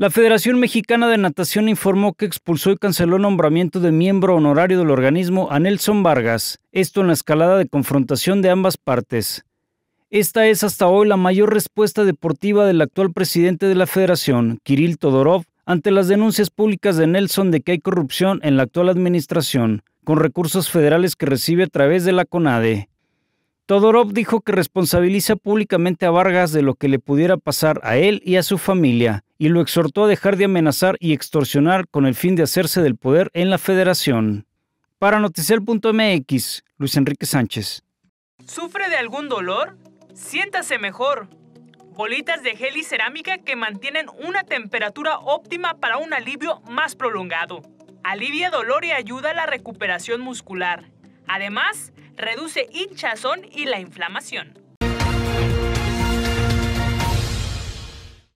La Federación Mexicana de Natación informó que expulsó y canceló nombramiento de miembro honorario del organismo a Nelson Vargas, esto en la escalada de confrontación de ambas partes. Esta es hasta hoy la mayor respuesta deportiva del actual presidente de la federación, Kirill Todorov, ante las denuncias públicas de Nelson de que hay corrupción en la actual administración, con recursos federales que recibe a través de la CONADE. Todorov dijo que responsabiliza públicamente a Vargas de lo que le pudiera pasar a él y a su familia, y lo exhortó a dejar de amenazar y extorsionar con el fin de hacerse del poder en la federación. Para Noticiel.mx, Luis Enrique Sánchez. ¿Sufre de algún dolor? Siéntase mejor. Bolitas de gel y cerámica que mantienen una temperatura óptima para un alivio más prolongado. Alivia dolor y ayuda a la recuperación muscular. Además, reduce hinchazón y la inflamación.